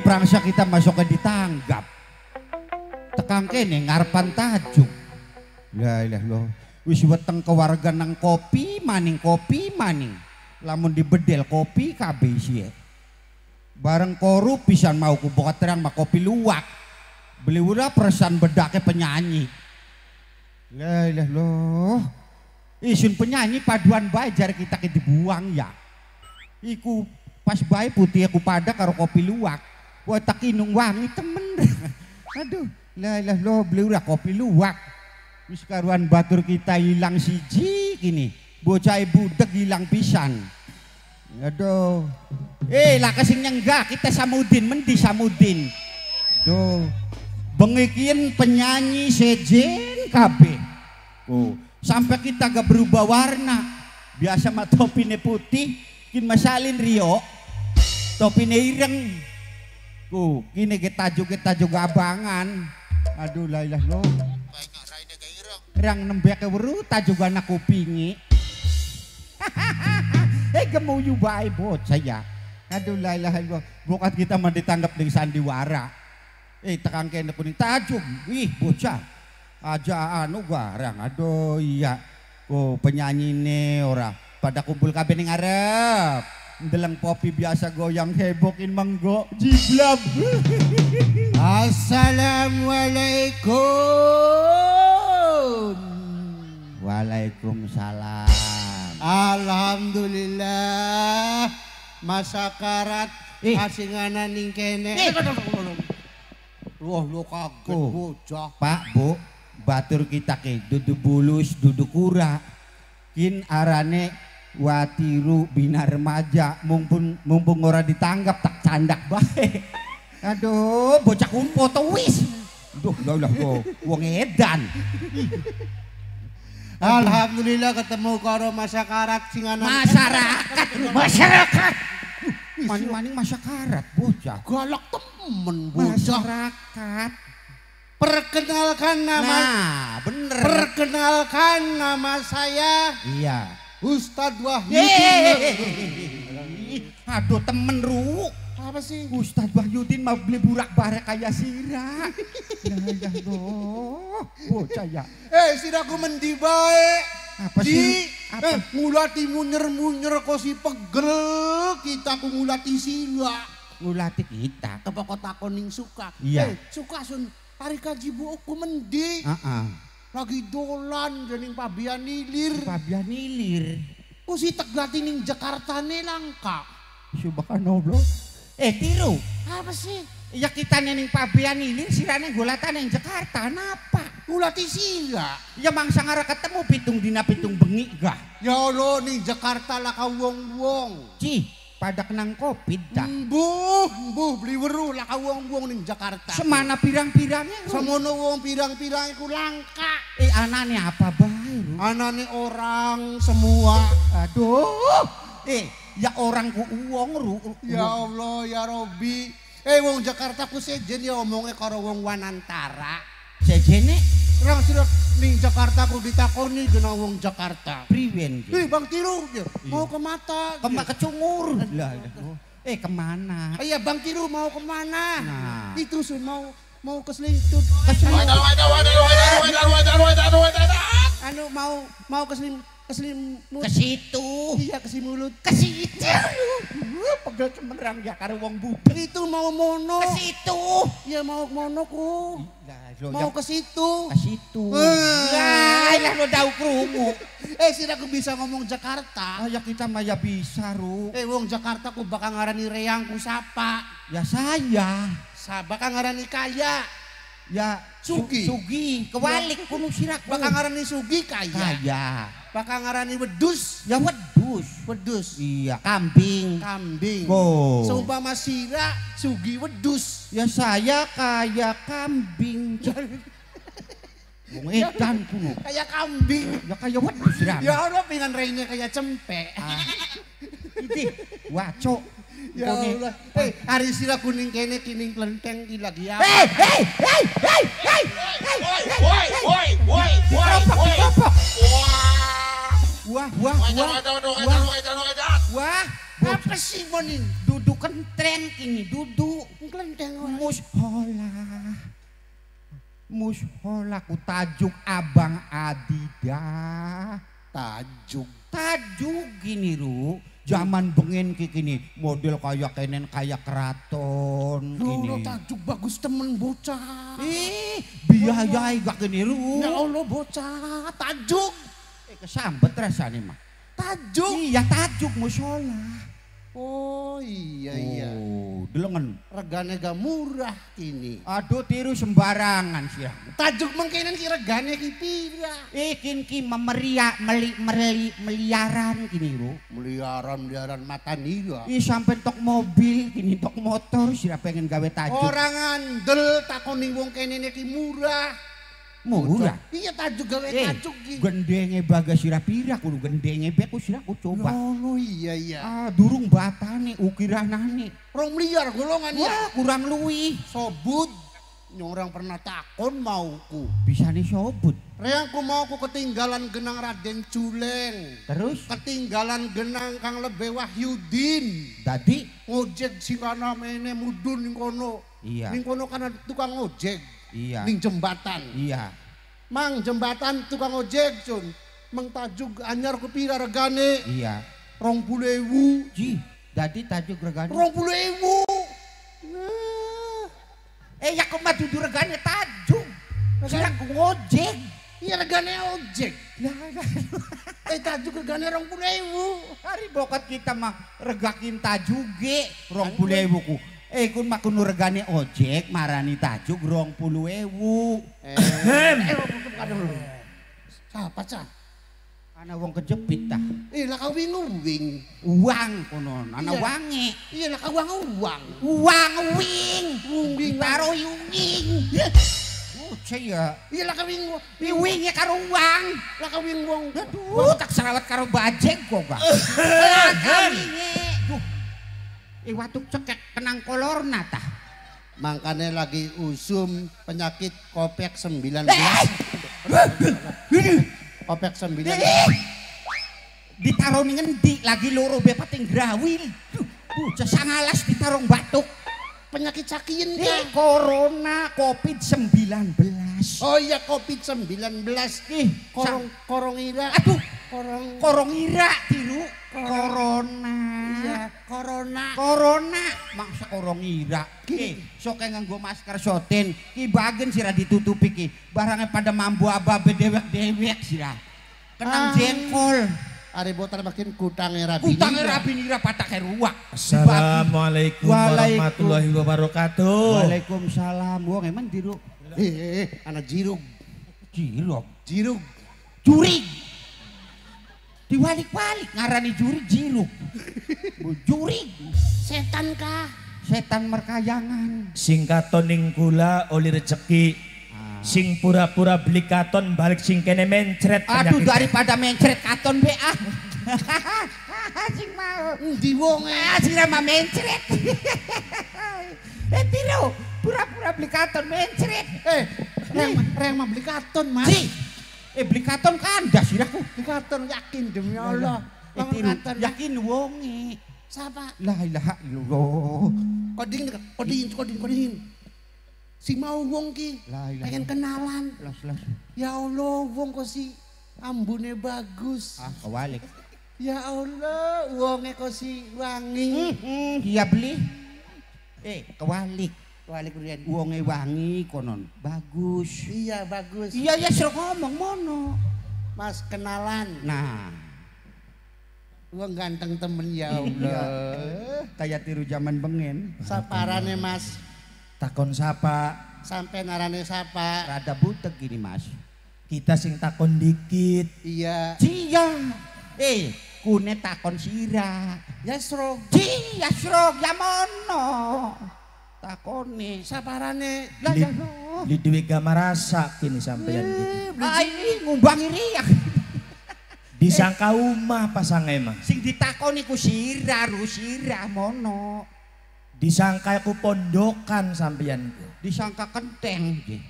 prangsa kita masuk ke ditanggap. Tekang kene ngarepan tajuk. ya ilah lo. Wis weteng keluarga nang kopi maning kopi maning. Lamun dibedel kopi kabeh sih. Bareng korup pisan mau ku bokat terang mah kopi luwak. Beli udah perasan bedaknya penyanyi. ya ilah lo. Isun penyanyi paduan bajar kita ke dibuang ya. Iku pas bayi putih aku pada karo kopi luwak Wah tak inung wangi temen. Aduh, lah lah lo beli udah kopi luwak. Wis karuan batur kita hilang siji kini. Bocah e deg hilang pisan. Aduh. Eh lah kasing nyenggak kita Samudin mendi Samudin. aduh Bengikin penyanyi sejen KB Oh, sampai kita gak berubah warna. Biasa mah topi putih, kin masalin Rio. Topine ireng, Ku, kini kita juga kita juga abangan. Aduh lailah lo. Rang nembek tak juga anak kupingi. eh gemuyu bae bot saya. Aduh lailah lo. Bukan kita tanggap dengan sandiwara. Eh tekang kene kuning tajuk. Ih bocah. Aja anu barang Aduh iya. Ku oh, penyanyi ne ora. Pada kumpul kabeh ning arep ndeleng popi biasa goyang hebokin manggo. Jiblab. Assalamualaikum. Waalaikumsalam. Alhamdulillah. Masakarat eh. karat, asinganan ning kene. Eh. Wah, lu kaget oh. bocah. Pak, Bu, batur kita ke duduk bulus, duduk kura. Kin arane watiru bina remaja mumpung mumpung ora ditanggap tak candak baik aduh bocah kumpo tewis duh lah lah wong edan Alhamdulillah ketemu karo masyarakat singan masyarakat masyarakat maning-maning masyarakat bocah galak temen bocah masyarakat perkenalkan nama nah bener perkenalkan nama saya iya Ustadz Wahyu. Aduh temen ru. Apa sih? Ustadz Wahyudin mau beli burak barek kayak sirah. ya ya doh. Bocah ya. Eh sirahku mendi baik. Apa sih? Eh, Apa? Eh, ngulati munyer-munyer kok si pegel. Kita ku ngulati sirah. Ngulati kita. Apa kok takoning suka. Iya. Eh, suka sun. Tarik kaji buku mendi. Uh -uh. Lagi dolan dening Pabian Ilir. Pabian Ilir. Usi tegati ning Jakarta nih langka. Subhanallah. Eh tiru. Apa sih? Ya kita ning Pabian Ilir sirane gulatan ning Jakarta napa? Gulati sila. Ya mangsa ngara ketemu pitung dina pitung bengi gah. Ya Allah nih Jakarta lah kau wong-wong. Cih pada kenang covid dah. buh mbuh beli weru lah kau uang uang di Jakarta. Semana pirang-pirangnya. Semono uang pirang-pirang aku langka. Eh anane apa Anak Anane orang semua. Aduh. Eh, ya orang ku uang ru. Ya Allah, ya Robi. Eh uang Jakarta ku sejen ya omongnya karo uang Wanantara. Sejene? orang sudah di Jakarta ku ditakoni kena uang Jakarta piwen Ih, Bang Tiru. Mau ke mata. Ke kecungur. Lah. Eh, kemana? Iya, Bang Tiru mau kemana? Nah. sih mau mau ke selintut. Anu mau mau ke selim ke selimut. Ke situ. Iya, ke mulut. Ke situ. Pegel cemerang ya karo wong bubur. Itu mau mono. Ke situ. Iya, mau mono ku. Enggak. Mau ke situ. Ke situ. Lah, lah lo tahu krungu. eh, sih aku bisa ngomong Jakarta. Ah, ya kita mah ya bisa, Ru. Eh, wong Jakarta ku bakal ngarani reangku sapa? Ya saya. Sa bakal ngarani kaya. Ya Sugi. Sugi. Kewalik kuno sirak. Bakal ngarani Sugi kaya. Kaya. Bakal ngarani wedus. Ya wedus. Wedus. Iya, kambing. Kambing. Oh. Seumpama Sirak. Sugi wedus. Ya saya kayak kambing. Wong edan kuno. Kayak kambing. Ya kayak wedhus ra. Ya Allah, pingan rene kayak cempek. Ah. waco. Ya Allah. Hei, eh, hari sila kuning kene kining klenteng ki lagi ya. Hei, hei, hei, hei, hei. hei, hei, hei, hei, hei, Wah, wah, wah. Wah, wah, wah. Wah, apa sih moning? kentren kini duduk glendeng mushola mushola ku tajuk abang adida tajuk tajuk gini ru zaman bengen kini model kayak kenen kayak keraton lu tajuk bagus temen bocah ih biaya gak gini lu ya Allah bocah tajuk eh kesambet rasanya mah tajuk iya tajuk mushola Oh iya oh, iya. Delengen. Regane ga murah ini. Aduh tiru sembarangan sih. Tajuk mengkinen si regane ki ya. Ikin ki memeria meli meli meliaran kini, lu. Meliaran meliaran mata nih ya. Ih sampai tok mobil kini tok motor sih pengen gawe tajuk. Orang andel tak koning wong kene ki murah. Murah. Iya tak juga wek eh, kacung Gendenge baga sirah pirah kudu gendenge bek ku sirah ku coba. Lolo iya iya. Ah durung batane ukiran nani. Rong liar golongan ya. kurang luwi. Sobut. Nyorang pernah takon mauku. Bisa nih sobut. Reangku mau ku ketinggalan genang Raden Culeng. Terus? Ketinggalan genang Kang Lebe Wahyudin. Dadi? Ngojek sirah namene mudun ningkono. Iya. Ningkono karena tukang ngojek. Iya. Ning jembatan. Iya. Mang jembatan tukang ojek cun. Mang tajuk anyar kepira regane. Iya. Rong puluh ewu. Ji, jadi tajuk regane. Rong puluh ewu. Nah. Eh ya kok maju regane tajuk. Sila ngojek. Iya regane ojek. Nah, eh tajuk regane rong puluh ewu. Hari bokat kita mah regakin tajuge rong puluh ewu ku. Eh kun mak kun regane ojek marani tajuk 20.000. Ehem. Sapa cah? Ana uang kejepit tah. Eh lah kau bingung wing. Uang konon, ana iya. wangi. Iya lah kau uang uang. Uang wing. Wing karo yunging. Uce ya. Iya lah kau wing. Wing ya karo uang. Lah kau wing wong. Aduh tak salat karo bajeng kok, Bang. Eh, lah kau Iwatuk eh, cekek kenang kolor tah. Makanya lagi usum penyakit kopek 19. Eh, eh, kopek 19. Ditaruh ngendi lagi loro be pating grawil. Bocah sangalas ditarung batuk. Penyakit sakien ya. corona covid 19. Oh iya covid 19. nih korong korong ira. Aduh, korong korong ira tiru corona. Corona. Corona. mangsa orang ira Ki, sok nganggo masker soten. Ki bagen sirah ditutupi ki. Barangnya pada mambu ababe dewek-dewek sirah. Kenang ah. jengkol. Ari botar makin bini. Kutang era bini nira patak ruak. Assalamualaikum warahmatullahi wabarakatuh. Waalaikumsalam. Wong emang diruk. Eh, eh, eh, anak jiruk. Jiruk. Jiruk. Curig. Diwalik-walik ngarani juri jiruk. juri setan kah? Setan merkayangan. Sing katoning kula oli rezeki. Ah. Sing pura-pura beli katon balik sing kene mencret. Aduh daripada mencret katon be ah. sing mau. Ndi wong eh? ah sing mencret. eh tiro pura-pura beli katon mencret. Eh, reng, reng beli katon, Mas. Si. Eh beli katon kandas ya aku. Beli katon yakin demi ya, ya. Allah. Wong eh, katon yakin wonge. Sapa? La ilaha illallah. Koding koding koding koding. Si mau wong ki pengen kenalan. Las, las. Ya Allah wong kok si ambune bagus. Ah kewalik. Ya Allah wonge kok si wangi. Dia hmm, hmm. beli. Eh kewalik. Wali kurian uangnya wangi konon. Bagus. Iya bagus. Iya iya sih ngomong mono. Mas kenalan. Nah. uang ganteng temen ya iya. Allah. Kayak tiru zaman bengen. Saparane Mas. Takon sapa. Sampai narane sapa. Rada butek gini Mas. Kita sing takon dikit. Iya. Iya. Eh, kune takon sira. Ya srog. cia srog ya mono takoni saparane lah Duit ya duwe gamarasa kini sampeyan gitu. ngumbang ini ya Disangka umah pasang emang. Sing ditakoni ku sirah ru sirah mono. Disangka ku pondokan sampeyan Disangka kenteng nggih.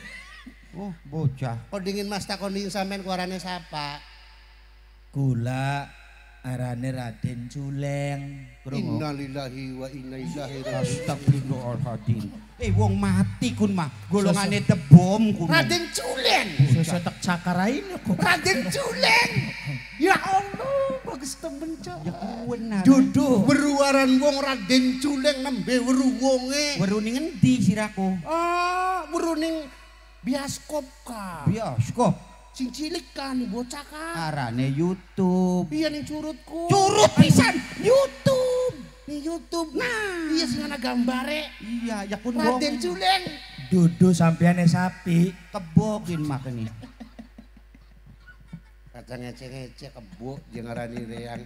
oh bocah. Kok dingin mas takoni sampean kuarane sapa? Gula arane Raden Juleng innalillahi wa inna ilaihi raji'un eh wong mati kun mah golongane tebom kun Raden Juleng sesetek cakaraine kok Raden Juleng ya Allah bagus temen ya benar dudu weruaran wong Raden Juleng nembe weru wonge weru endi sirahku oh ah, weru ning bioskop ka Biaskop Sing cilik kan bocah kan. Arane YouTube. Iya ning curutku. Curut pisan YouTube. Ning YouTube. Nah, iya sing ana gambare. Iya, ya pun wong. Raden Juleng. Dudu sampeane sapi kebokin makeni Kata ngece-ngece kebok jeung arane reang.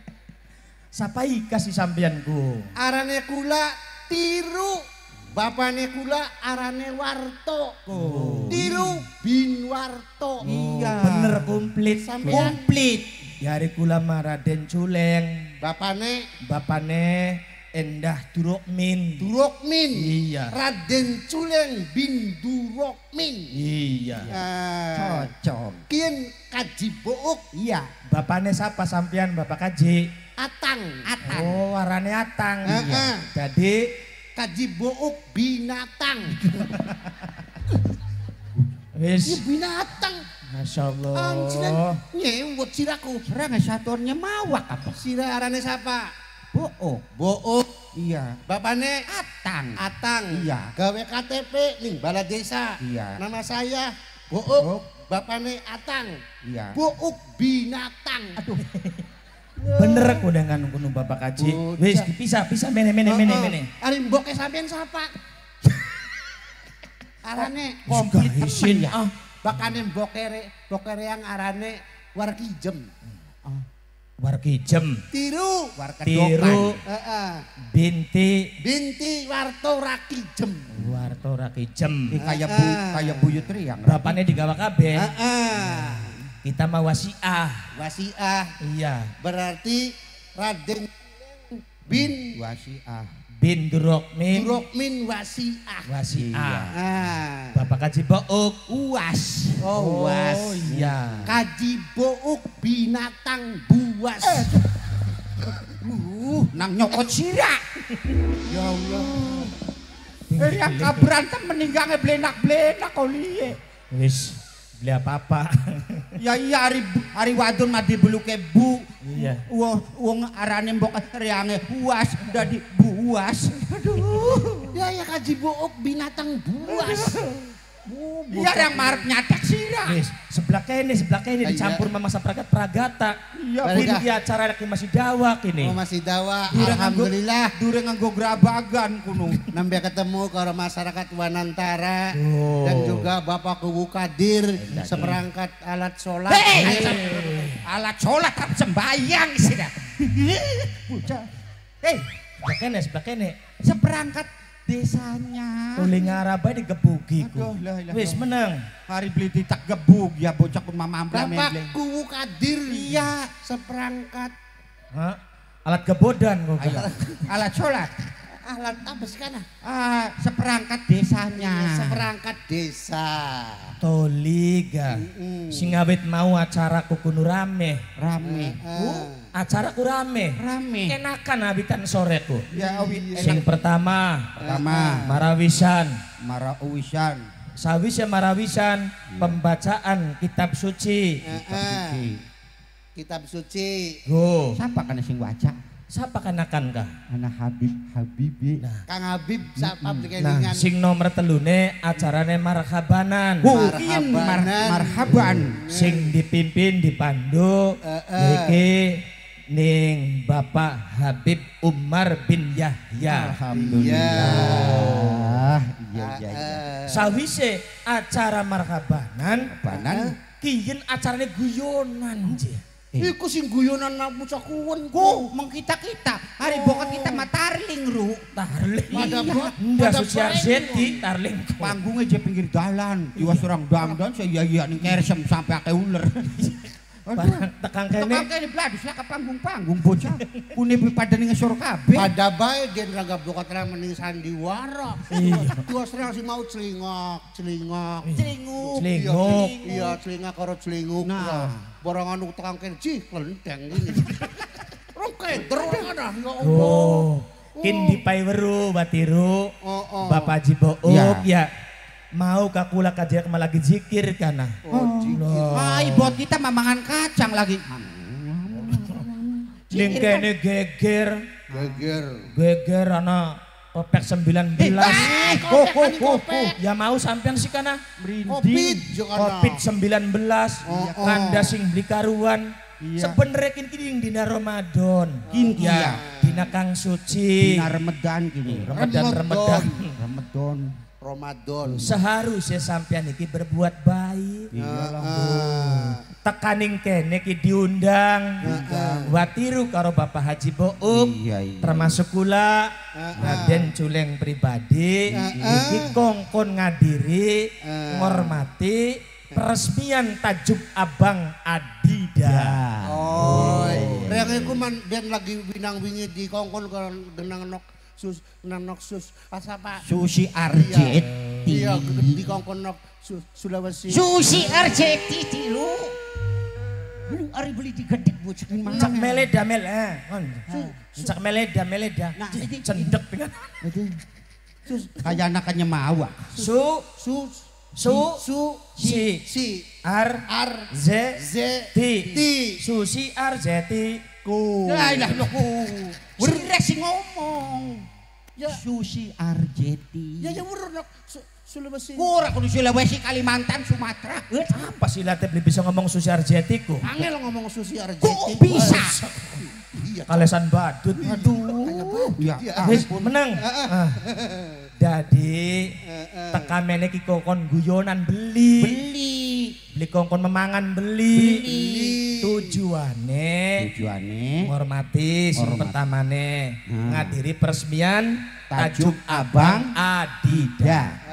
Sapa ikas si sampean ku? Arane kula tiru Bapaknya kula arane Warto. Oh. Bin Warto. Oh, iya. Bener komplit. Sampai komplit. Yari kula Maraden Culeng. Bapaknya? Bapaknya Endah Durokmin. Durokmin. Iya. Raden Culeng bin Durokmin. Iya. Uh, Cocok. Kien Kaji Book. Iya. Bapaknya siapa sampean Bapak Kaji? Atang. Oh, Atang. Oh, arane Atang. Iya. Jadi kaji book binatang. Wis. Ya binatang. Masyaallah. Allah. Anjinan siraku. Sira nggak satornya mawak apa? Sira arane siapa? Book. Book. Iya. Bapaknya? Atang. Atang. Iya. Gawe KTP nih Balai desa. Iya. Nama saya Book. Bapaknya Atang. Iya. Book binatang. Aduh. Bener aku dengan kuno bapak kaji. Wis dipisah, pisah mene mene mene mene. Ari mboke sampean sapa? arane komplit isin ya. Oh, bakane mbokere, bokere yang arane warkijem. Oh. Ah, warkijem. Tiru, warkedokan. Tiru. Binti. Binti Warto Rakijem. Warto Rakijem. kayak kaya bu, kayak buyut riang. Ya, Bapaknya digawa kabe Heeh. Kita mah wasiah. Wasiah. Iya. Berarti Raden bin wasiah. Bin Durokmin. Durokmin wasiah. Wasiah. Iya. Ah. Bapak Kaji Bouk. Uas. Oh, oh uas. Oh, iya. Kaji Bouk binatang buas. Eh. Uh, nang nyokot sirak. ya Allah. Eh, yang kabran meninggalnya belenak-belenak kau liye. Wis beli apa-apa. ya iya hari hari wadon mati dibuluke kebu Iya. Wong wong arane mbok riange uas dadi buas. Aduh. ya ya kaji buok binatang buas. Oh, iya yang marah nyadak sirah. Yes, sebelah kene, sebelah kene iya. dicampur sama masa perangkat pragata Iya, ini di acara ini masih dawak ini. Oh, masih dawak. Dureng Alhamdulillah. Dureng nganggo grabagan kuno. Nambah ketemu kalau masyarakat Wanantara oh. dan juga Bapak Kubu Kadir iya, iya. seperangkat ini. alat sholat. Hey, hey. Alat sholat tak sembayang dah Bocah. Hei, sebelah kene, sebelah kene. Seperangkat desanya. Oleh ngarabai di gebugi ku. Wis meneng. Hari beli tak gebug ya bocok pun mama rame. Bapak kuwu kadir. Iya, seperangkat. Alat gebodan kok. Alat sholat. Alat apa sekarang? Ah, seperangkat desanya. Iya, seperangkat desa. Toliga. Mm -mm. mau acara kuku rame. Rame. Acara ku rame. Rame. Enakan habitan sore ku. Ya, iya. enak. Sing pertama. Pertama. Marawisan. Marawisan. Sawise ya marawisan iya. pembacaan kitab suci. Kitab suci. Kitab suci. Go. Siapa kan sing waca? Siapa kanakan kah? Anak Habib Habib. Nah. Kang Habib siapa mm Nah, sing nomor telune acarane marhabanan. Oh, marhabanan. marhaban. Sing dipimpin dipandu uh, Ning Bapak Habib Umar bin Yahya. Alhamdulillah. Iya iya iya. Ah, ah. Sawise acara marhabanan, banan eh, kiyen acarane guyonan nggih. Eh. Iku sing guyonan aku cakuan ku. Oh. Mengkita-kita. Hari oh. bokot kita matarling ru. Tarling. Iya. Madam, Enggak sosial seti tarling. Panggungnya aja pinggir jalan. Diwas orang dangdan saya iya iya nih kersem sampai ake ular. Tekang kene. Tekang kene bladus lah ke panggung-panggung bocah. Kune pada ning ngesor kabeh. Pada bae den ragab dokter mending sandiwara. Iya. Tuwa sering si mau celingok, celingok. Iya. Celinguk. Celinguk. Iya, celingak karo celinguk. Nah, iya. barang anu tekang kene jih klenteng ini. Rong kender ana ya oh. Allah. Kin dipai weru batiru. Oh, oh. Bapak jibo iya. ya mau kakula kajiak lagi zikir kana. Oh, Oh. Ay, buat kita mamangan kacang lagi. Ning ini geger. Geger. Geger ana eh, eh, eh, kopek sembilan belas oh, oh, oh, oh. Ya mau sampean sih karena Merinding. Covid sembilan belas oh, ya, oh. Kanda sing beli karuan. Iya. Sebenernya kini di dina Ramadan. Kini oh, ya. Iya. Dina Kang Suci. Dina Ramadan kini. Ramadan. Ramadan. Ramadan. Ramadan. Seharusnya sampean iki berbuat baik. Iya, uh, Tekaning kene iki diundang. Uh, iya, iya. Watiru karo Bapak Haji Book. Iya, iya. Termasuk kula uh, Raden Culeng pribadi uh, iki kongkon ngadiri, uh, ngormati peresmian tajuk Abang Adida. Oh, Rek iku man lagi winang wingi di kongkon kan denang nok Sus nanok Sus asapa Susi Arjeti iya, iya di kongkonok sus Sulawesi Susi Arjeti di lu lu ari beli di gedek bu cek mana cek meleda eh, eh cek mele meleda. dah nah, cendek pingan kayak anaknya mawa. Ah. su su su su si si ar ar z z t t susi arjeti ku ya, lah lah lu ku sirek ngomong Ya. Susi Arjeti. Ya ya urut nak su, Sulawesi. Kurang kudu Sulawesi, Kalimantan, Sumatera. Eh apa sih latih bisa ngomong sushi Arjeti ku? Angel ngomong sushi Arjeti. Kok bisa? Iya. Kalesan badut. Iya, Aduh. Ya, ya menang. Jadi eh, eh. ah. eh, teka meneki kon guyonan beli. Beli beli kongkon memangan beli beli tujuane tujuane hormati sing pertamane hmm. ngadiri peresmian tajuk Abang Adida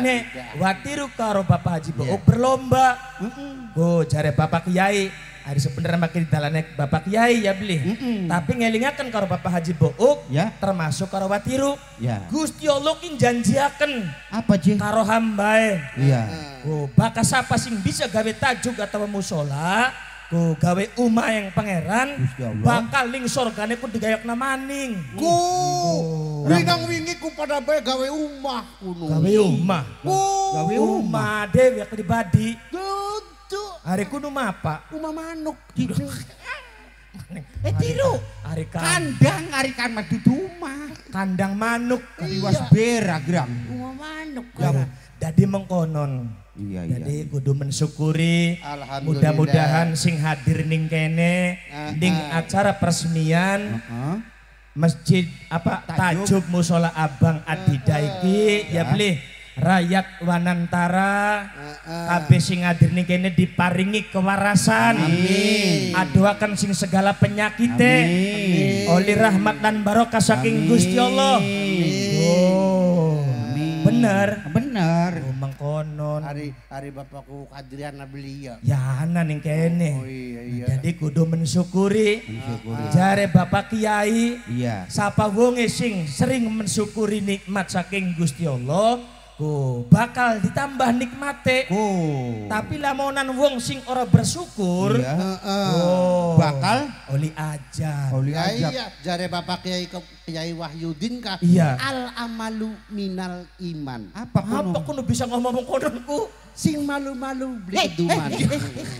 nih watiru karo Bapak Haji Bo iya. berlomba. Heeh. Go jare Bapak Kiai sebenarnya makin di dalamnya Bapak Kiai ya beli. Mm -mm. Tapi ngelingakan karo Bapak Haji Bouk ya. termasuk karo Watiru. Ya. Gusti Allah kin janjiaken apa sih Karo hamba ya Oh, bakas siapa sih bisa gawe tajuk atau musola Ku gawe umah yang pangeran bakal ling sorgane ku digayak namaning Ku oh. winang wingi ku pada bae gawe umah Gawe umah. gawe umah dewi pribadi. Duh. Hari kudu mapa? Uma manuk gitu. eh tiru. Hari kan. Kandang, hari kan mah rumah. Kandang manuk, kaliwas iya. bera gram. Uma manuk. Gram. Ya, Jadi ya. mengkonon. Iya, Jadi iya. kudu mensyukuri. Mudah-mudahan sing hadir ning kene, ning uh. acara peresmian. Uh -huh. Masjid apa Tajub, Tajub Musola Abang Adida iki iya. uh, uh, ya beli rakyat Wanantara kabeh sing hadir kene diparingi kewarasan amin Aduakan sing segala penyakit amin oleh rahmat dan barokah saking Gusti Allah amin oh amin. bener bener oh, mengkonon hari hari bapakku Adriana belia ya ana ning kene oh, iya, iya. jadi kudu mensyukuri mensyukuri jare bapak kiai iya sapa wonge sing sering mensyukuri nikmat saking Gusti Allah Ku bakal ditambah nikmate. Ku. Tapi lamonan wong sing ora bersyukur, iya. oh. bakal oli aja. Oli aja. Iya, jare Bapak Kiai Kiai Wahyudin kah? Iya. Al amalu minal iman. Apa kono? Apa kono bisa ngomong kononku? Sing malu-malu beli duman. Eh,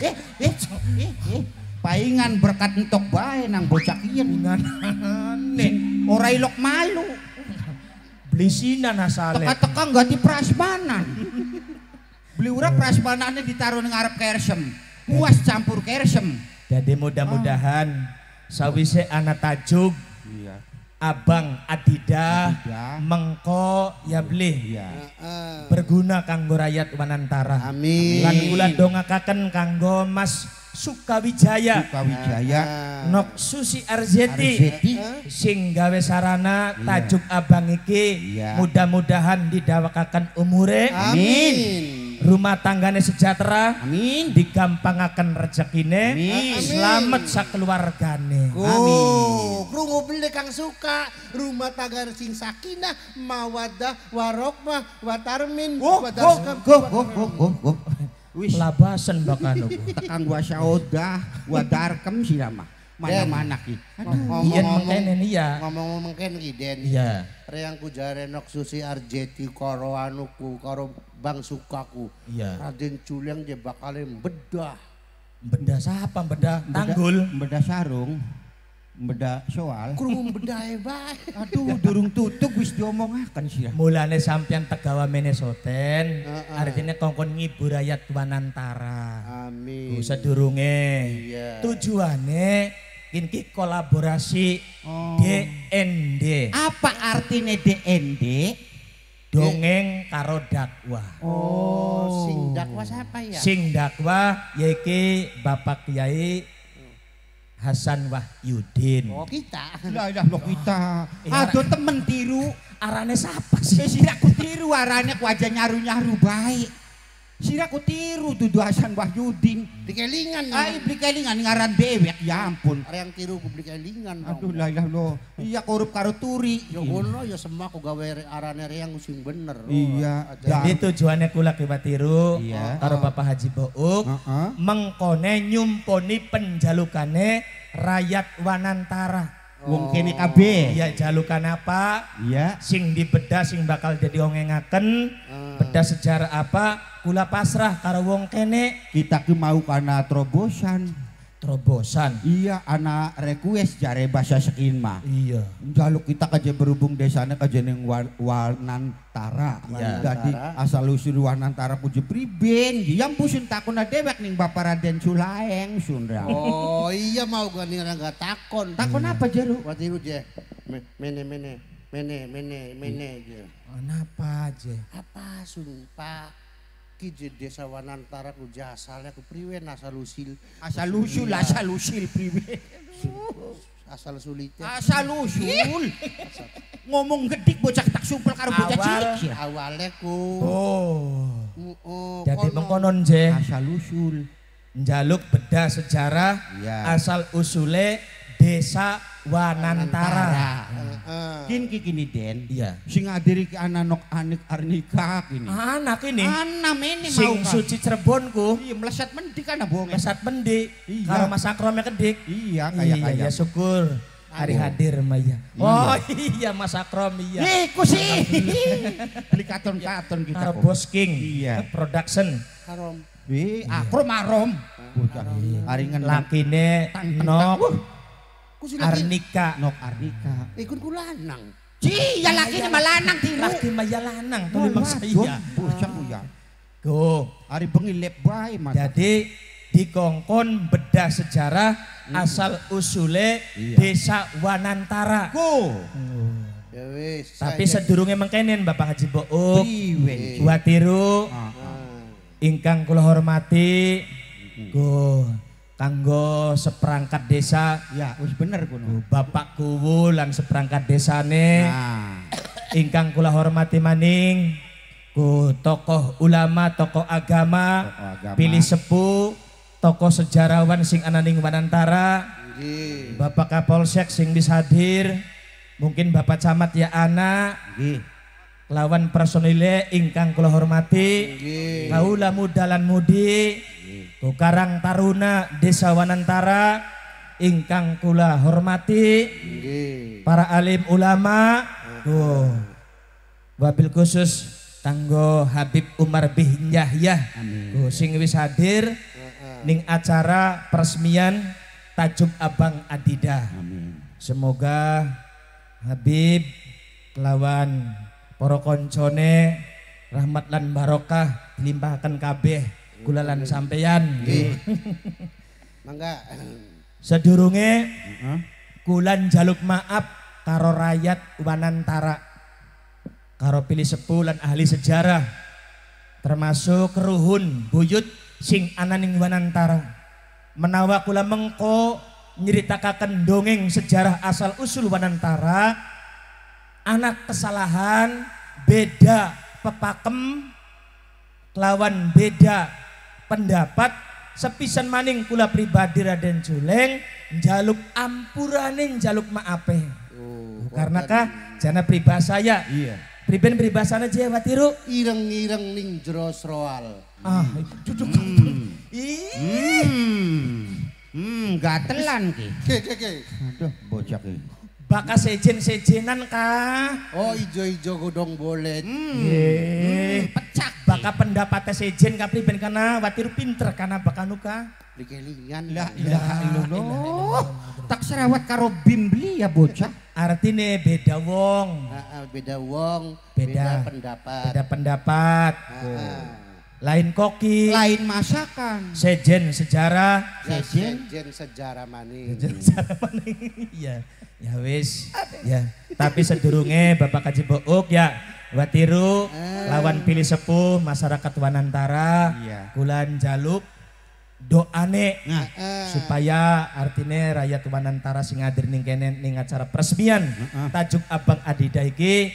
eh, eh, eh, eh, Paingan berkat entok bae nang bocah kiyen. Ora ilok malu. Blisinan asale. Teka-teka enggak di prasbanan. Beli urang prasmanannya ditaruh ngarep kersem. Puas campur kersem. Jadi mudah-mudahan ah. sawise anak tajuk. Iya. Abang Adida, Adida. mengko ya beli ya. berguna kanggo rakyat wanantara Amin. Lan kula dongakaken kanggo Mas Sukawijaya. Sukawijaya. Nok Susi Arzeti. Arzeti. Singgawe sarana iya. tajuk abang iki. Iya. Mudah-mudahan didawakakan umure. Amin. Rumah tanggane sejahtera. Amin. akan rezekine. Amin. Selamat sakeluargane. Oh, Amin. Krungu beli kang suka. Rumah tanggane sing sakinah. Mawadah warokmah. Watarmin. Go, go, go, go, go, go. Wih. Labasan bakano. Tekang gua syaudah, gua darkem sih mah. Mana-mana ki. ngomong mungkin kan iya. Ngomong-ngomong kan iden. Iya. iya. Reang ku jarenok susi arjeti koro anuku koro bang sukaku. Iya. Raden culeng dia bakalin bedah. Bedah siapa bedah? Tanggul. Bedah sarung beda soal krungu ya hebat aduh durung tutup wis akan sih ya. mulane sampeyan tegawa Minnesota artinya uh, uh. artinya kongkon ngibur rakyat wanantara amin sedurunge iya tujuannya ini kolaborasi oh. DND apa artinya DND dongeng karo dakwah. Oh, sing dakwah siapa ya? Sing dakwah yaitu Bapak Kiai Hasan Wahyudin. Oh kita. Lah lah lo kita. Eh, Aduh temen tiru. Arane siapa sih? Eh, aku tiru arane ku nyaru-nyaru baik. Sira ku tiru dudu Hasan Wahyudin. Beli kelingan. Ay, beli ngaran bebek ya ampun. Are yang tiru ku beli Aduh lah ilah lo. Iya korup karo turi. Ya ngono ya semua ku gawe arane yang sing bener. Oh, iya. Jadi tujuannya kula kiba tiru iya. karo Bapak Haji Bouk uh -uh. mengkone nyumponi penjalukane rakyat Wanantara. Wong oh. kene kabeh. Iya jalukan apa? Iya. Sing dibeda sing bakal jadi ongengaken. Uh. Hmm. Beda sejarah apa? Kula pasrah karo wong kene. Kita ki mau terobosan terobosan iya anak request jare bahasa sekin mah iya jaluk kita kaje berhubung desanya kaje neng wanantara iya. jadi asal usul wanantara puji priben yang pusin takon dewek ning bapak Raden Sulaeng Sundra oh iya mau gua nih nggak takon takon hmm. apa jeru waktu itu je mene mene mene mene mene je kenapa je apa sumpah aki je desa wanantara ku jasalnya ku priwe asal usil asal usul iya. asal usil priwe asal sulit asal usul ngomong gedik bocah tak sumpel karo bocah cilik ya? awalnya ku oh jadi mengkonon je asal usul njaluk bedah sejarah iya. asal usule desa Wanantara. Kin ki kini Den. Iya. Sing ngadiri ki anak anik arnika kini. Anak ini. Anak ini mau. Sing suci Cirebonku, ku. Iya meleset mendik ana bohong. Meleset mendik. Iya. Kalau masa kromnya kedik. Iya kaya kaya. Iya syukur. Hari hadir Maya. Iya. Oh iya Mas Akrom iya. Iku sih. Beli katon-katon kita. Karo Bos King. Iya. Production. Karom. Wih, iya. akrom arom. Bukan. Aringan lakine nok. Arnika. Nok Arnika. Ikut ku lanang. Ji, ya laki mah lanang ti. Laki mah ya lanang to memang saya. Bocah ya. Go, Hari bengi lep bae mah. Jadi dikongkon bedah sejarah hmm. asal usule iya. desa Wanantara. Go. Hmm. Ya Tapi sedurungnya mengkainin Bapak Haji Buat tiru, ah. Ingkang kula hormati. Hmm. Go. Tanggo seperangkat desa ya wis bener kuno bapak kuwu lan seperangkat nih. nah. ingkang kula hormati maning ku tokoh ulama tokoh agama, tokoh agama. pilih sepuh tokoh sejarawan sing ananing wanantara Gih. bapak kapolsek sing bisa hadir, mungkin bapak camat ya anak Gih. lawan personile ingkang kula hormati Gih. kaula mudalan mudi Karang Taruna Desa Wanantara ingkang kula hormati para alim ulama tuh wabil khusus Tanggo Habib Umar bin Yahya tuh sing wis hadir ning acara peresmian tajuk Abang Adida semoga Habib Lawan para koncone rahmat lan barokah dilimpahkan kabeh gulalan sampeyan. enggak. Mangga. Sedurunge kulan jaluk maaf karo rakyat Wanantara. Karo pilih sepulan ahli sejarah termasuk ruhun, buyut sing ananing Wanantara. Menawa kula mengko nyeritakan dongeng sejarah asal usul Wanantara anak kesalahan beda pepakem lawan beda pendapat sepisan maning kula pribadi Raden Juleng jaluk ampuranin jaluk maape. Oh, oh, Karena kah jana pribahasa saya. Iya. Priben pribasana Jawa tiru ireng-ireng ning jero sroal. Ah, duduk. Hmm. hmm. Ih. Hmm, hmm gatelan ki. Ki ki ki. Aduh, bocah ki bakal sejen-sejenan kah? Oh ijo-ijo godong boleh. Hmm. Yeah. Hmm, hmm pecak. Bakal pendapatnya sejen kah priben karena watir pinter karena bakal nuka. Ligelingan. Lah ya. lah illallah. Tak serawat karo bimbli ya bocah. Artinya beda wong. beda wong, beda, beda pendapat. Beda pendapat. Ha, ha lain koki, lain masakan, sejen sejarah, sejen, sejen sejarah maning, sejen sejarah maning, iya, ya wis, ya. Tapi sedurunge Bapak Kaji Book ya, Watiru, eh. lawan pilih sepuh, masyarakat Wanantara, iya. Kulan Jaluk, doane nah, eh. supaya artinya rakyat Wanantara sing hadir ning kene ning acara peresmian uh -uh. tajuk Abang Adidaiki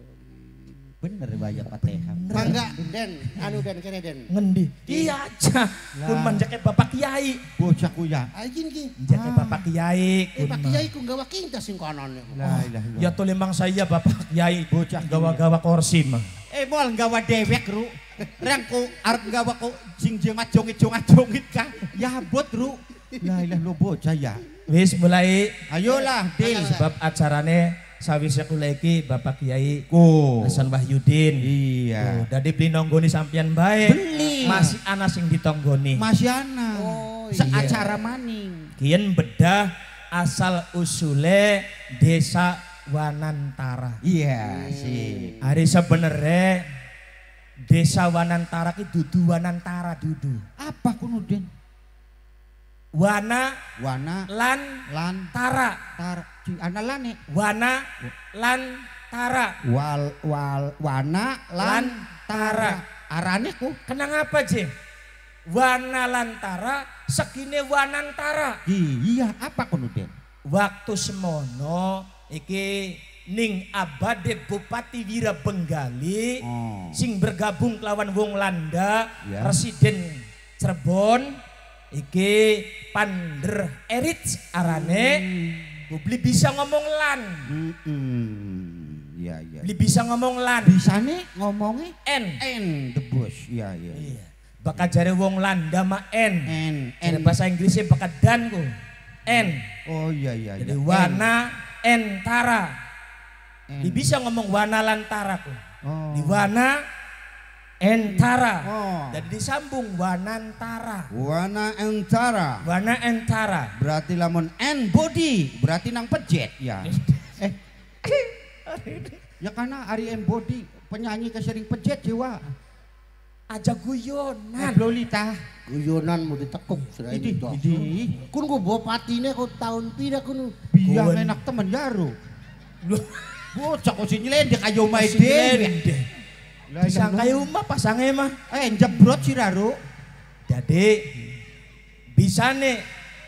Bener banyak Fatihah. Mangga Den, anu Den kene Den. Ngendi? Iya aja. pun manjake Bapak Kiai. Bocah kuya. Ajin ah, ki. Manjake ah. Bapak Kiai. Bapak eh, Kiai ku gawa kinta sing konon. Oh, ya to lemang saya Bapak Kiai. Bocah gawa-gawa ya. korsi mah. Eh mol gawa dewek ru. Rangku arep gawa ku sing jemat jongit-jongit ka. Ya bot ru. La ilah lo bocah ya. Wis mulai. Ayolah, Dil. Sebab acarane sawise kula iki Bapak Kiai oh. Hasan Wahyudin. Iya. Oh, dadi beli nonggoni sampeyan bae. Beli. Masih ana sing ditonggoni. Masih ana. Oh, iya. Seacara maning. Kian bedah asal usule desa Wanantara. Iya, hmm. sih. Hari sebenernya desa Wanantara itu dudu Wanantara dudu. Apa kunudin? Wana, wana, lan, lan, tara, tara. Wana nih. Wana lan Tara. Wal wal wana lan, Arane ku. Kenang apa, sih? Wana lantara sekine wanantara. Iya, apa kemudian? Waktu semono iki ning abade Bupati Wira Benggali oh. sing bergabung lawan wong Landa yeah. Residen Cirebon iki Pander Erits arane hmm. Bli bisa ngomong lan. Mm Iya, iya. Bli bisa ngomong lan. nih ngomongi N. N debus. Ya, ya, ya. Iya, iya. Iya. Bakat jare wong Landa mah N. N. N. bahasa Inggrisnya bakat dan ku. N. Oh iya iya. Jadi iya. warna N. Tara. N. bisa ngomong warna lantara ku. Oh. Di Entara. Oh. Jadi disambung Wanantara. Wana Entara. Wana Entara. Berarti lamun en body, berarti nang pejet ya. eh. ya karena Ari en body penyanyi kesering pejet jiwa. Aja guyonan. Eh, Lolita. Guyonan mau ditekuk sudah ini. Idi. Kun ku bopatine ku tahun pira kun. Biang enak temen jaru. Bocah kok si nyelendik ayo main deh. Disangkai umah pasangnya mah. Eh jebrot si Raro. Jadi bisa nih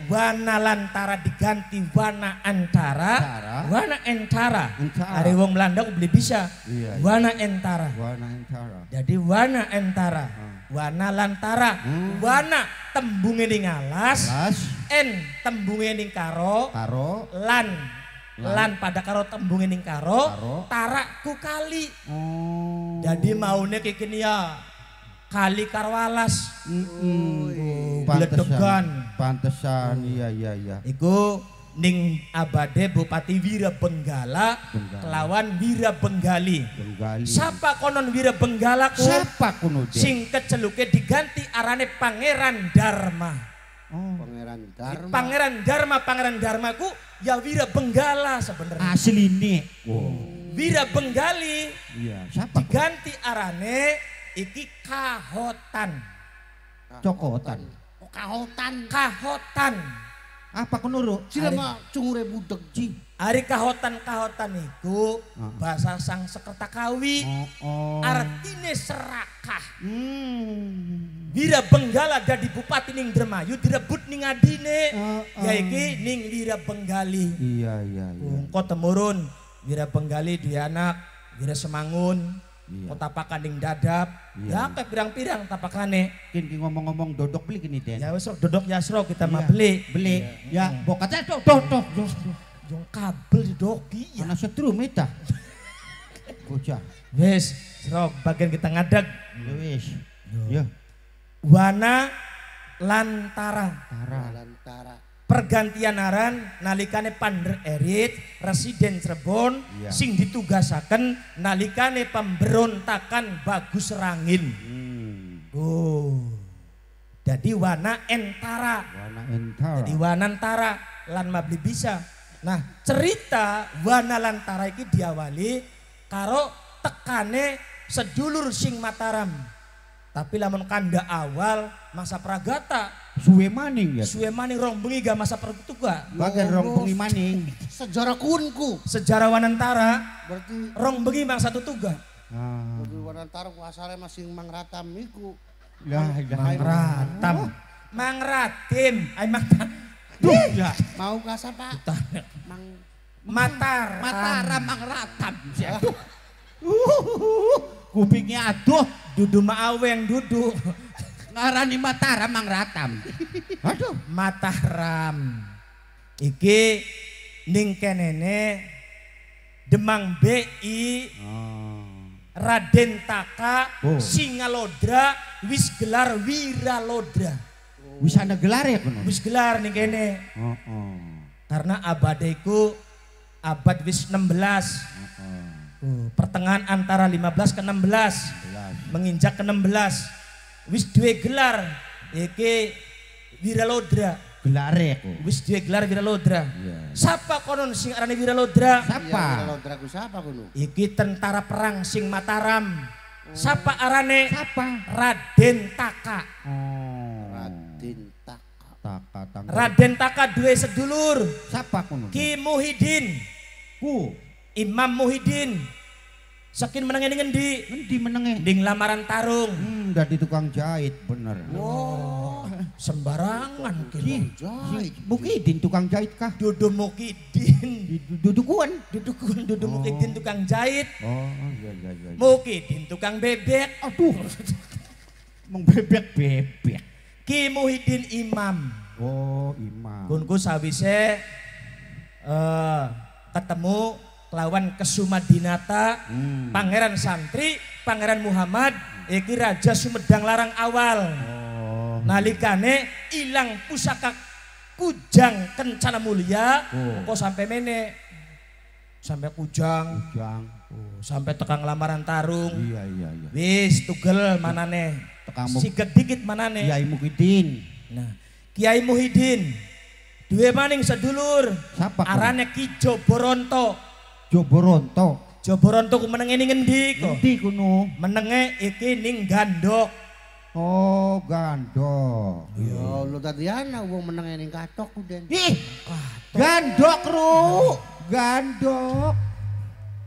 wana lantara diganti wana antara, antara. wana entara. Hari wong Belanda aku beli bisa. warna iya, iya. wana entara. Wana entara. Jadi wana entara. warna Wana lantara. warna hmm. Wana tembunge ning ngalas alas. En tembunge ning karo. Karo. Lan lan pada karo tembung ini karo, karo. tarakku kali oh. jadi maunya kayak gini ya kali karo alas pantesan pantesan oh. iya iya iya iku ning abade bupati wira benggala, lawan wira benggali. benggali siapa konon wira benggala ku siapa kuno sing keceluknya diganti arane pangeran dharma Hmm. Pangeran Dharma. Pangeran Dharma, Pangeran Dharma ku ya Wira Benggala sebenarnya. Asli nih. Wow. Wira Benggali. Iya, siapa? Diganti arane iki Kahotan. Cokotan. Oh, Kahotan. Kahotan. Apa kenuru? Sila mah cungure budek ji. Hari kahotan-kahotan itu bahasa sang sekerta kawi oh, oh. artinya serakah. Hmm. Wira Benggala jadi bupati ning Dermayu direbut ning adine. Oh, oh. ning Wira Benggali. Iya iya iya. temurun Wira Benggali di anak Wira Semangun. Iya. Kota pakan ning dadap, ya kayak pirang-pirang tapakane. Kini ngomong-ngomong dodok beli kini Den. Ya besok dodok yasro kita iya. mah beli. Beli. Iya. Ya bokatnya ya, dodok, dodok. Jong kabel di doki ya. Ana setrum itu. Bocah. Wes Rob bagian kita ngadeg. Ya wis. Ya. Wana lantara. Lantara. Lantara. Pergantian aran nalikane Pander Erit Residen Cirebon iya. sing ditugasaken nalikane pemberontakan Bagus Rangin. Hmm. Oh. Jadi wana entara. Wana entara. Jadi entara lan mabli bisa Nah, cerita Wana Lantara diawali karo tekane sedulur sing Mataram. Tapi lamun kanda awal masa pragata suwe maning ya. Suwe maning rong bengi ga masa pertuga. Bagian rong bengi maning. Sejarah kunku. Sejarah Wanantara berarti rong bengi bang satu tuga. Ah. Berarti Wanantara kuasale masih mangratamiku iku. Lah, mangratam. Mangratim, ay Aduh, ya. Mau kasar Pak. Mang Mataram. Mataram Mang Ratam. Ya. Kupingnya aduh, dudu yang dudu. Ngarani Mataram Mang Ratam. Aduh, Mataram. Iki ning kenene Demang BI oh. Raden Taka oh. Singalodra wis gelar Wiralodra. Wis ana gelar ya kono? Wis gelar ning kene. Heeh. Oh, oh. Karena abadeku abad wis 16. Heeh. Oh, oh. pertengahan antara 15 ke 16. 16. Menginjak ke 16. Wis duwe gelar iki Wiralodra. ya, kok. Wis duwe gelar Wiralodra. Yeah. Sapa konon sing arane Wiralodra? Sapa? Ya, Wiralodra ku sapa kono? Iki tentara perang sing Mataram. Oh. Sapa arane? Sapa? Raden Taka. Oh. Taka, Raden Taka duwe sedulur. Sapa kono? Ki Muhyiddin. Ku Imam Muhyiddin. Sakin menengen dengan di. Di menengen. Ding lamaran tarung. Hmm, di tukang jahit bener. Wow, sembarangan kiri. Jahit. Mukidin tukang jahit kah? Dudu Mukidin. Dudukun, dudukun, Dudu oh. Mukidin tukang jahit. Oh, iya iya iya. Mukidin tukang bebek. Aduh. Mengbebek bebek bebek. Ki Muhyiddin Imam. Oh, Imam. Gunku sawise uh, ketemu lawan Kesumadinata, hmm. Pangeran Santri, Pangeran Muhammad, iki Raja Sumedang Larang awal. Oh. Nalikane ilang pusaka Kujang Kencana Mulia, oh. engko sampai mene sampai Kujang. Kujang. sampai tekang lamaran tarung iya iya wis tugel manane tekang si dikit manane kiai muhidin nah kiai muhidin duwe maning sedulur arane ki joboronto joboronto joboronto ku menenge ning endi kok endi kuno menenge iki ning gandok Oh, gandok. Ya Allah, tadi ana wong menengene katok kuden. Ih, gandok, Ruk. Gandok.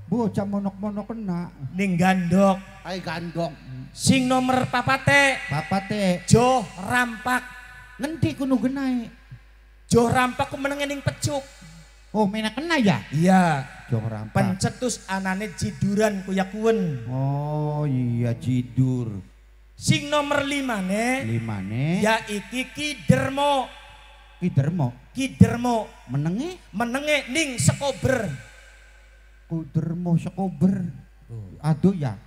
bocah monok-monok kena ning gandok ay gandok sing nomor papate papate jo rampak ngendi kuno genai jo rampak ku neng ning pecuk oh menak kena ya iya jo rampak pencetus anane jiduran ku yakuen. oh iya jidur sing nomor lima lima ne. ya iki kidermo kidermo kidermo menenge menenge ning sekober Kudermo sekober. Aduh ya.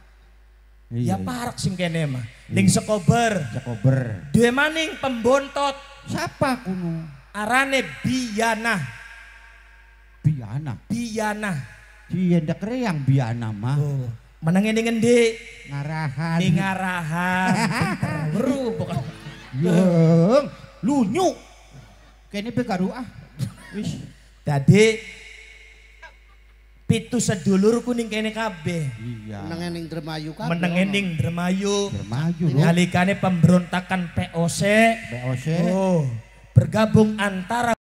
Iya, ya iya. parak sing kene mah. Iya. Ning sekober. Sekober. Duwe maning pembontot. Siapa kuno? Arane Biana. Biana. Biana. Iya ndak yang Biana mah. Oh. menengin ini ngendi? Ngarahan. Ning ngarahan. Beru pokok Yung, lunyu. Kene be ah. Wis. Dadi pitu sedulur kuning kene kabeh. Iya. Menengen ning Dremayu kabeh. Menengen Dremayu. Dremayu Nalikane pemberontakan POC. POC. Oh, bergabung antara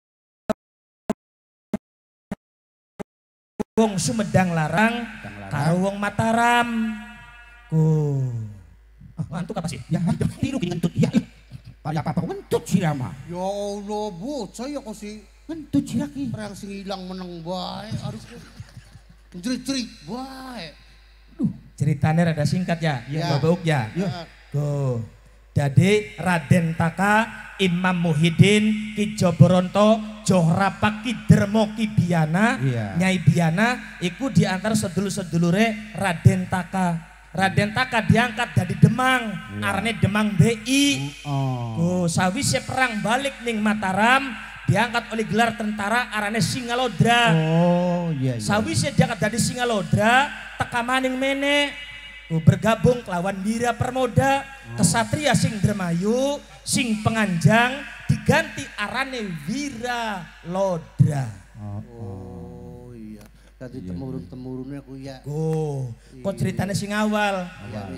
wong Sumedang Larang, karo wong Mataram. Ku. Oh, ngantuk apa sih? Ya, tiru ngentut. Ya. Pada iya. ya, apa-apa ngentut sih mah Ya Allah, bu, saya kok sih. Ngentut sih lagi. Perang sing hilang meneng baik harus Jerit-jerit, wah, ya. Duh, ceritanya rada singkat ya, iya, ya. babauk ya. ya. Go. Jadi Raden Taka Imam Muhyiddin Ki Jobronto Johrapak Ki Dermo Ki Biana yeah. Nyai Biana iku diantar sedulur-sedulure Raden Taka Raden Taka diangkat dari Demang, yeah. Arne Demang BI. Oh. sawi si perang balik ning Mataram, diangkat oleh gelar tentara arane Singalodra. Oh iya iya. Sawisnya diangkat dari Singalodra teka maning mene bergabung lawan Wira Permoda oh. kesatria sing dermayu sing penganjang diganti arane Wira Lodra. Oh, oh, oh iya. Tadi iya, temurun temurunnya ku ya. Oh, kok ceritanya sing awal. Iya,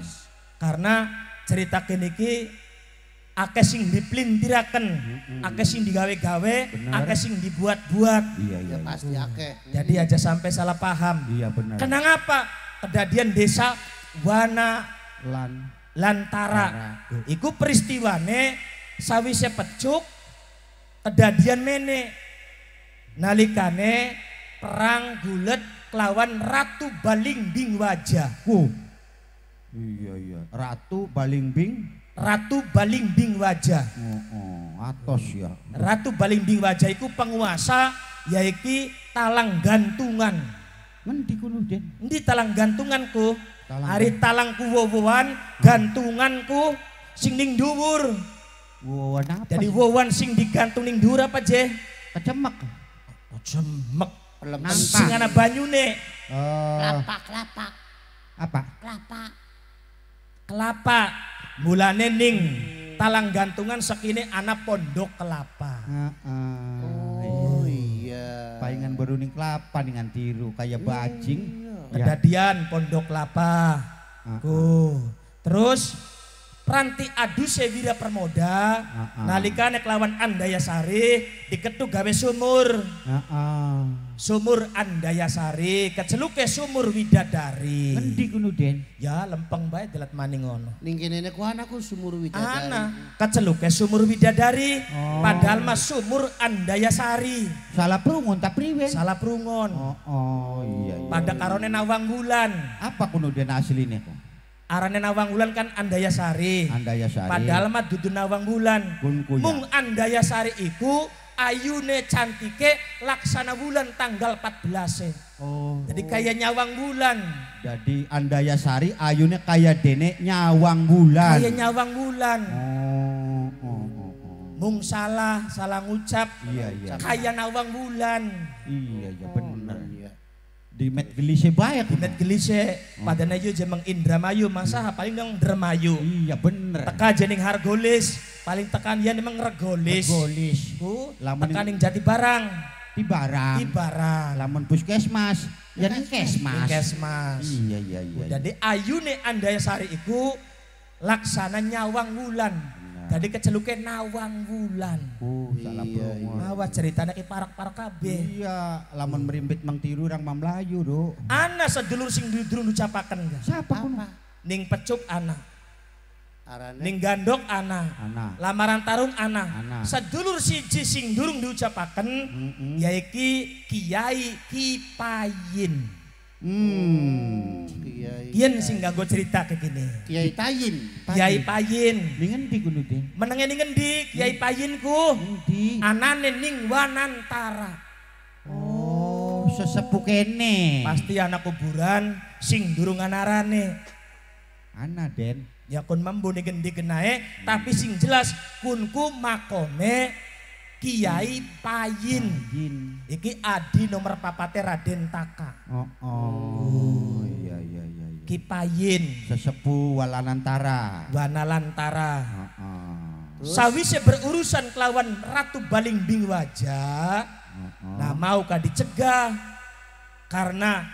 Karena cerita kini akeh sing diplintiraken, akeh sing digawe-gawe, akeh sing dibuat-buat. Iya, iya, ya, iya, pasti akeh. Jadi aja sampai salah paham. Iya, benar. Kenapa? Kedadian desa Wana Lan Lantara. Iku peristiwane sawise pecuk kedadian mene nalikane perang gulet kelawan Ratu Balingbing wajah. Iya iya. Ratu Balingbing Ratu Balimbing Wajah. Oh, atos ya. Ratu Balimbing Wajah itu penguasa yaitu talang gantungan. Endi kuno, Den? Endi talang gantunganku? Talang. Hari talang kuwowoan, gantunganku sing ning dhuwur. Wowoan apa? Jadi wowoan sing digantung ning dhuwur apa, Je? Kecemek. Kecemek. Sing ana banyune. Uh, kelapa, kelapa. Apa? Kelapa. Kelapa. Bulane ning talang gantungan sekini anak pondok kelapa. Uh, uh. Oh iya. Palingan baru ning kelapa dengan tiru kayak bajing. Iya. Kedadian pondok kelapa. Uh, uh. Ku. Terus Pranti adu Sevira Permoda uh-uh. nalika nek lawan Andayasari diketuk gawe sumur. Uh-uh. Sumur Andayasari keceluke sumur Widadari. Endi kuno Den? Ya lempeng bae delat maning ngono. Ning kene nek aku sumur Widadari. Ana keceluke sumur Widadari oh. padahal mas sumur Andayasari. Salah prungon tapi priwe? Salah prungon Oh, oh iya, iya. Pada iya. karone nawang bulan. Apa kuno Den asline kok? Arane Nawang Wulan kan Andayasari. sari. Padahal mah dudu Nawang Wulan. Mung sari iku ayune cantike laksana bulan tanggal 14. E. Oh. Jadi kayak nyawang bulan. Jadi sari ayune kayak dene nyawang bulan. Kayak nyawang bulan. Oh, oh, oh, oh, Mung salah, salah ngucap. Iya, iya. Kayak nawang bulan. Iya, iya benar di met gelise baik di met gelise oh. pada hmm. nayo jemeng indramayu masa hmm. paling dong dermayu iya bener teka jening hargolis paling tekan ya memang regolis regolis ku lamun tekan yang jati barang di barang di barang lamun puskesmas ya di kesmas kesmas iya iya iya jadi iya. ayu nih andaya sari iku laksana nyawang wulan jadi keceluknya nawang wulan. Oh, iya, iya. Mawa ceritanya ke parak-parak kabe. Iya, lamun merimbit mang tiru orang layu do. Ana sedulur sing dulur ucapaken enggak? Siapa pun? Ning pecuk ana. Arane. Ning gandok ana. ana. Lamaran tarung ana. ana. Sedulur siji sing durung diucapaken mm -mm. Yaiki Kiai Kipayin. Hmm. Kiai. sing enggak gue cerita kayak gini. Kiai Payin. Kiai Payin. Dengan di gunung ding. Menengen dengan di Kiai Payinku. Di. Anane ning wanantara. Oh, sesepuh kene. Pasti anak kuburan sing durung anarane. Ana den. Ya kon mambu ning gendi genae, tapi sing jelas kunku makome Kiai Payin. Payin. Iki Adi nomor papate Raden Taka. Oh, oh. oh iya iya. iya. Ki Payin. Sesepuh Walanantara. Wanalantara. Oh, oh. Sawise berurusan kelawan Ratu Baling Waja. Oh, oh. Nah maukah dicegah karena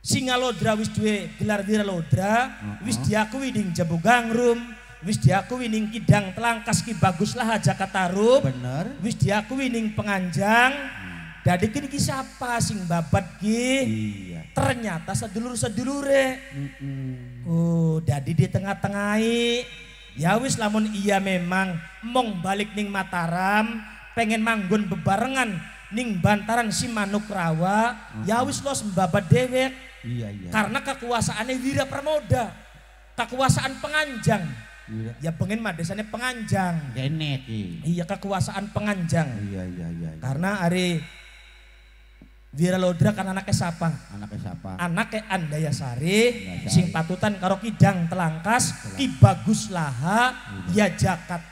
Singalodra wis duwe gelar wiralodra, oh, oh. wis diakui ding Jabugangrum. Gangrum wis diakui ning kidang telangkas ki bagus lah aja katarup bener wis diakui ning penganjang hmm. Dadi kini ki siapa sing babat ki iya. ternyata sedulur sedulure mm oh dadi di tengah tengah ya wis lamun iya memang mong balik ning Mataram pengen manggun bebarengan ning bantaran si manuk rawa mm ya wis lo sembabat dewek iya, iya. karena kekuasaannya wira Permoda, kekuasaan penganjang Iya. Ya pengen mah desanya penganjang. Ya, iya kekuasaan penganjang. Iya iya iya. iya. Karena hari Wira Lodra kan anaknya siapa? Anaknya siapa? Anaknya Andaya Sari, sing patutan karo Kidang Telangkas, Ki Bagus Laha, iya. ya Jakat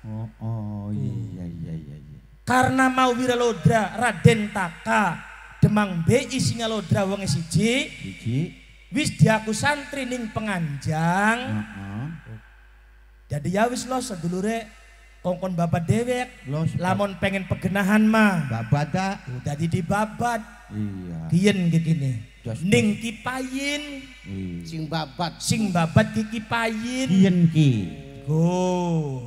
Oh, oh hmm. iya iya iya iya. Karena mau Wira Lodra Raden Taka Demang B isinya Lodra wong siji. Siji. Wis diaku santri ning penganjang. Jadi ya wis los sedulure kongkon babat dewek. Los. Lamun pengen pegenahan mah. Babat dah. Jadi babat. Iya. kian gini. Just Ning kipayin. Iya. Sing babat. Sing babat kiki payin. Kian ki. Go.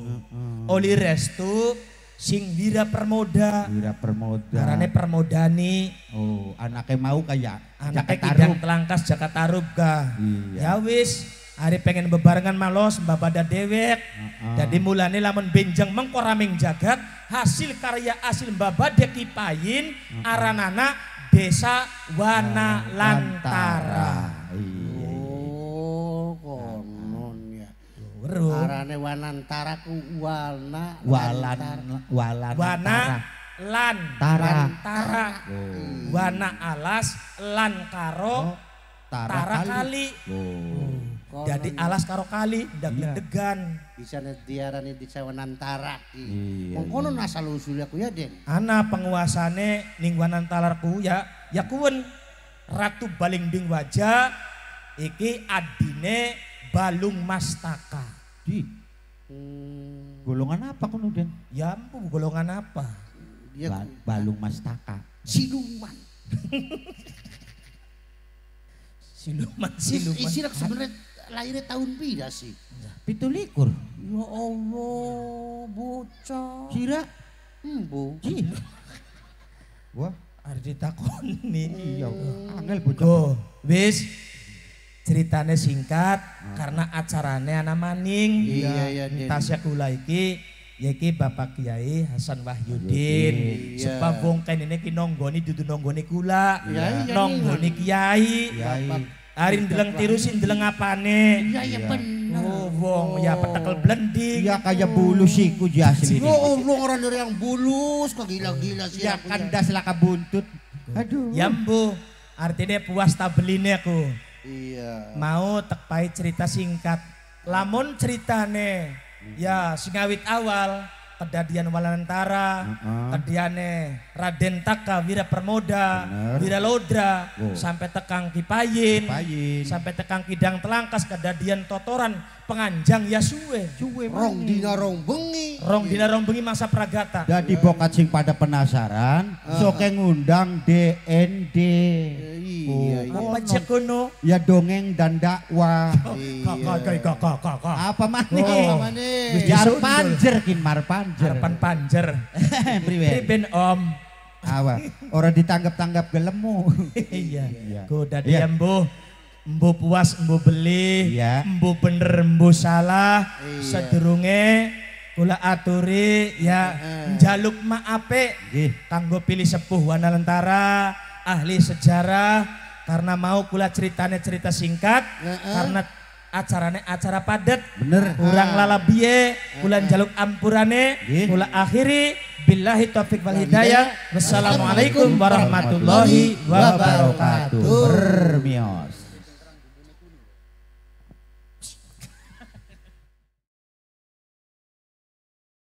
Oli restu sing Wira Permoda. Wira Permoda. permoda Permodani. Oh, anaknya mau kayak anaknya kidang telangkas Jakarta Rubga. Iya. Ya wis, Hari pengen bebarengan malos pada dewek. Uh -uh. Jadi mulane lamun benjang mengkoraming jagat hasil karya asil babada kipain uh -uh. aranana desa wana lantara. Iya, iya, iya. Oh, konon ya. Arane wanantara ku wana walan walan wana lantara. Lantara. Oh. Wana alas lankaro tara, tara kali. Oh. oh. Oh, Jadi iya. alas karo kali ndak iya. degan. Bisa diarani di sewanan tarak. Iya. Mengkono iya. asal usul aku ya, ya Den. Ana penguasane ningwanan talarku ya, ya kuwen Ratu Balingding Waja iki adine Balung Mastaka. Di. Hmm. Golongan apa kono, Den? Ya ampun, golongan apa? Dia ba Balung Mastaka. Siluman. siluman, siluman. isi, sebenarnya lahirnya tahun pira sih? Ya, pitu likur. Ya Allah, bocah. Kira? Embo. Hmm, Kira. Wah, harus ditakoni. Iya, hmm. angel bocah. Bis, wis. Ceritanya singkat hmm. karena acaranya anak maning. Iya, iya. Tasya kula iki Yaki Bapak Kiai Hasan Wahyudin. Iya. Sebab wong kene iki nonggoni dudu nonggoni kula, iya, iya nonggoni iya. Kiai. Bapak Hari deleng tirusin apa apane? Iya, iya iya bener. Oh wong ya petekel blending. Ya kayak bulu siku di asli. Oh wong orang dari yang bulus kok gila-gila sih. Ya kandas ya. laka buntut. Aduh. Ya mbu, artinya puas tabeline aku. Iya. Mau tekpai cerita singkat. Lamun ceritane ya singawit awal kedadian Walantara, uh-uh. kediane Raden Taka, Wira Permoda, Bener. Wira Lodra, sampai tekang Kipayin, Kipayin, sampai tekang Kidang Telangkas, kedadian Totoran, Penganjang ya suwe. rong dina rong bengi. Rong dina rong bengi masa pragata. Jadi bokat sing pada penasaran, uh-huh. Eh. soke ngundang DND. Iya, iya. Apa kuno? Ya dongeng dan dakwah. Iya. Kakak, kakak, kakak, kakak. Apa maning? Oh, maning. Jarpan panjer kin mar panjer. Jarpan panjer. Priwen. Priben om. awas orang ditanggap-tanggap gelemu. iya. Kuda diam, Bu. Mbu puas, mbu beli, iya. mbu bener, mbu salah, iya. sederunge kula aturi ya jaluk maape kanggo pilih sepuh wana lentara ahli sejarah karena mau kula ceritanya cerita singkat uh -uh. karena acarane acara padat bener kurang ah. lala biye bulan jaluk ampurane mula akhiri billahi taufik wal hidayah wassalamualaikum warahmatullahi wabarakatuh bermios